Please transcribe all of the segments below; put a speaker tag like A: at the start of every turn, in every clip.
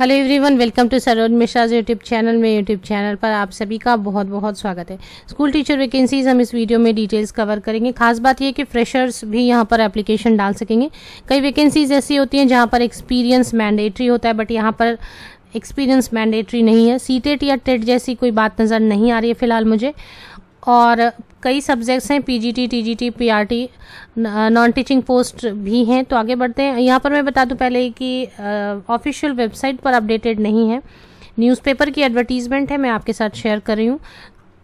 A: hello everyone welcome to Saroj Mishra's YouTube channel में YouTube channel पर आप सभी का बहुत बहुत स्वागत है स्कूल टीचर वैकेंसीज हम इस वीडियो में डिटेल्स कवर करेंगे खास बात यह कि फ्रेशर्स भी यहां पर एप्लीकेशन डाल सकेंगे कई वैकेंसीज ऐसी होती हैं जहां पर एक्सपीरियंस मैंडेटरी होता है बट यहाँ पर एक्सपीरियंस मैंडेटरी नहीं है सी टेट या टेट जैसी कोई बात नज़र नहीं आ रही है फिलहाल मुझे और कई सब्जेक्ट्स हैं PGT TGT PRT non teaching post भी हैं तो आगे बढ़ते हैं यहाँ पर मैं बता दूँ पहले कि ऑफिशियल वेबसाइट पर अपडेटेड नहीं है न्यूज़पेपर की एडवर्टीज़मेंट है मैं आपके साथ शेयर कर रही हूँ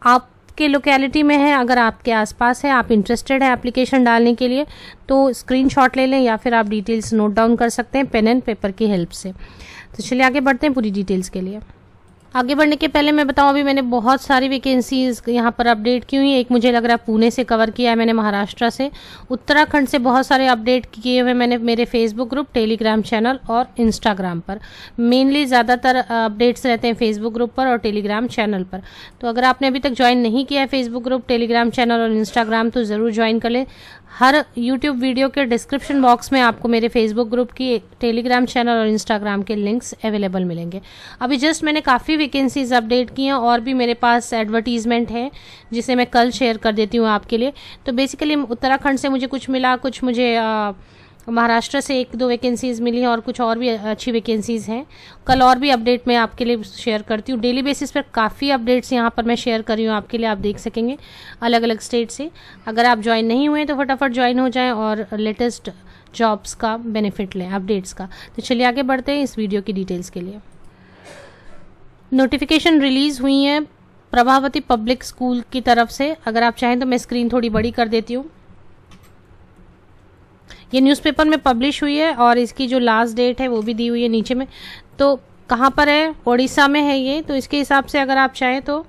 A: आप आपके लोकेलिटी में है अगर आपके आसपास है आप इंटरेस्टेड हैं एप्लीकेशन डालने के लिए तो स्क्रीनशॉट ले लें या फिर आप डिटेल्स नोट डाउन कर सकते हैं पेन एंड पेपर की हेल्प से तो चलिए आगे बढ़ते हैं पूरी डिटेल्स के लिए आगे बढ़ने के पहले मैं बताऊं अभी मैंने बहुत सारी वैकेंसीज यहाँ पर अपडेट की हुई एक मुझे लग रहा है पुणे से कवर किया है मैंने महाराष्ट्र से उत्तराखंड से बहुत सारे अपडेट किए हुए मैंने मेरे फेसबुक ग्रुप टेलीग्राम चैनल और इंस्टाग्राम पर मेनली ज़्यादातर अपडेट्स रहते हैं फेसबुक ग्रुप पर और टेलीग्राम चैनल पर तो अगर आपने अभी तक ज्वाइन नहीं किया है फेसबुक ग्रुप टेलीग्राम चैनल और इंस्टाग्राम तो ज़रूर ज्वाइन कर लें हर यूट्यूब वीडियो के डिस्क्रिप्शन बॉक्स में आपको मेरे फेसबुक ग्रुप की टेलीग्राम चैनल और इंस्टाग्राम के लिंक्स अवेलेबल मिलेंगे अभी जस्ट मैंने काफ़ी वैकेंसीज़ अपडेट की हैं और भी मेरे पास एडवर्टीज़मेंट है जिसे मैं कल शेयर कर देती हूँ आपके लिए तो बेसिकली उत्तराखंड से मुझे कुछ मिला कुछ मुझे महाराष्ट्र से एक दो वैकेंसीज़ मिली हैं और कुछ और भी अच्छी वैकेंसीज़ हैं कल और भी अपडेट मैं आपके लिए शेयर करती हूँ डेली बेसिस पर काफ़ी अपडेट्स यहाँ पर मैं शेयर कर रही हूँ आपके लिए आप देख सकेंगे अलग अलग स्टेट से अगर आप ज्वाइन नहीं हुए तो फटाफट ज्वाइन हो जाएँ और लेटेस्ट जॉब्स का बेनिफिट लें अपडेट्स का तो चलिए आगे बढ़ते हैं इस वीडियो की डिटेल्स के लिए नोटिफिकेशन रिलीज़ हुई है प्रभावती पब्लिक स्कूल की तरफ से अगर आप चाहें तो मैं स्क्रीन थोड़ी बड़ी कर देती हूँ ये न्यूज़पेपर में पब्लिश हुई है और इसकी जो लास्ट डेट है वो भी दी हुई है नीचे में तो कहाँ पर है उड़ीसा में है ये तो इसके हिसाब से अगर आप चाहें तो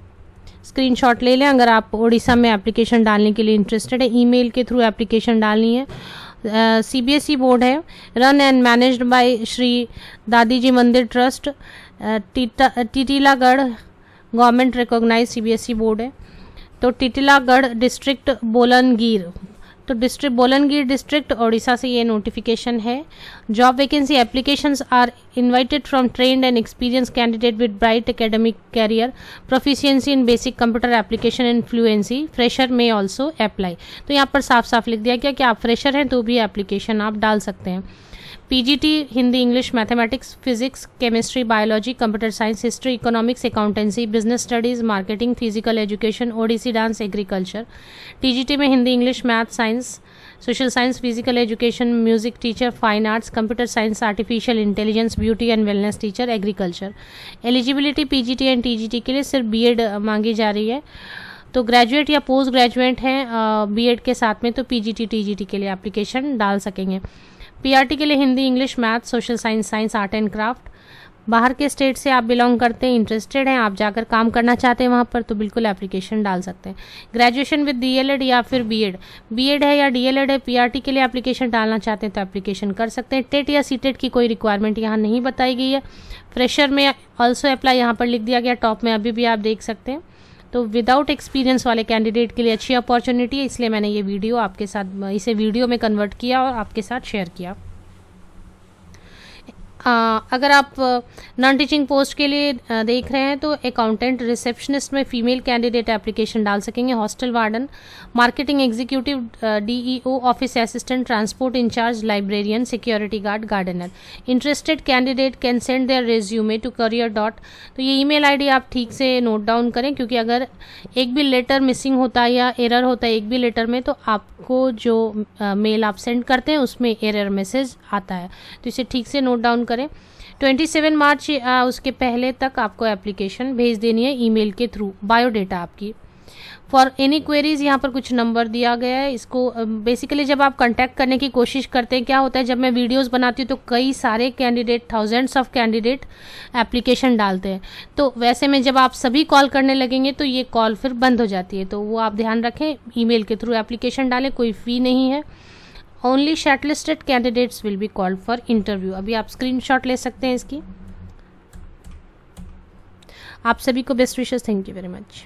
A: स्क्रीनशॉट ले लें अगर आप ओडिशा में एप्लीकेशन डालने के लिए इंटरेस्टेड है ईमेल के थ्रू एप्लीकेशन डालनी है सी बोर्ड e है run and managed by Shri Dadi ji Mandir Trust Titilagarh government recognise CBSE board है तो टिटिलागढ़ डिस्ट्रिक्ट बोलनगीर तो डिस्ट्रिक्ट बोलनगीर डिस्ट्रिक्ट ओडिशा से ये नोटिफिकेशन है job vacancy applications are invited from trained and experience candidate with bright academic career proficiency in basic computer application and fluency fresher में also apply तो यहाँ पर साफ साफ लिख दिया गया कि आप फ्रेशर हैं तो भी एप्लीकेशन आप डाल सकते हैं PGT Hindi English mathematics physics chemistry biology computer science history economics accountancy business studies marketing physical education Odissi dance agriculture TGT में Hindi English math science social science physical education music teacher fine arts computer science artificial intelligence beauty and wellness teacher agriculture eligibility PGT and TGT के लिए सिर्फ BEd मांगी जा रही है तो graduate या पोस्ट ग्रेजुएट हैं बीएड के साथ में तो पीजीटी टीजीटी के लिए एप्लीकेशन डाल सकेंगे पीआरटी के लिए Hindi English math social science science art and craft बाहर के स्टेट से आप बिलोंग करते हैं इंटरेस्टेड हैं आप जाकर काम करना चाहते हैं वहाँ पर तो बिल्कुल एप्लीकेशन डाल सकते हैं ग्रेजुएशन विद डीएलएड या फिर बीएड बीएड है या डीएलएड है पीआरटी के लिए एप्लीकेशन डालना चाहते हैं तो एप्लीकेशन कर सकते हैं टेट e या सीटेट e की कोई रिक्वायरमेंट यहाँ नहीं बताई गई है फ्रेशर में ऑल्सो अप्लाई यहाँ पर लिख दिया गया टॉप में अभी भी आप देख सकते हैं तो विदाउट एक्सपीरियंस वाले कैंडिडेट के लिए अच्छी अपॉर्चुनिटी है इसलिए मैंने ये वीडियो आपके साथ इसे वीडियो में कन्वर्ट किया और आपके साथ शेयर किया अगर आप नॉन टीचिंग पोस्ट के लिए देख रहे हैं तो अकाउंटेंट रिसेप्शनिस्ट में फ़ीमेल कैंडिडेट एप्लीकेशन डाल सकेंगे hostel warden marketing executive DEO office assistant transport incharge librarian security guard gardener interested candidate can send their resume to career dot तो ये ई मेल आप ठीक से नोट डाउन करें क्योंकि अगर एक भी लेटर मिसिंग होता है या एरर होता है एक भी लेटर में तो आपको जो मेल आप सेंड करते हैं उसमें एरर मैसेज आता है तो इसे ठीक से नोट डाउन करें 27 मार्च आ, उसके पहले तक आपको एप्लीकेशन भेज देनी है ईमेल के थ्रू बायोडेटा आपकी फॉर एनी क्वेरीज यहाँ पर कुछ नंबर दिया गया है इसको बेसिकली जब आप कॉन्टैक्ट करने की कोशिश करते हैं क्या होता है जब मैं वीडियोज बनाती हूँ तो कई सारे candidate thousands of candidate application डालते हैं तो वैसे में जब आप सभी कॉल करने लगेंगे तो ये कॉल फिर बंद हो जाती है तो वो आप ध्यान रखें मेल के थ्रू एप्लीकेशन डालें कोई फ़ी नहीं है only shortlisted candidates will be called for interview अभी आप स्क्रीनशॉट ले सकते हैं इसकी आप सभी को बेस्ट विशेष थैंक यू वेरी मच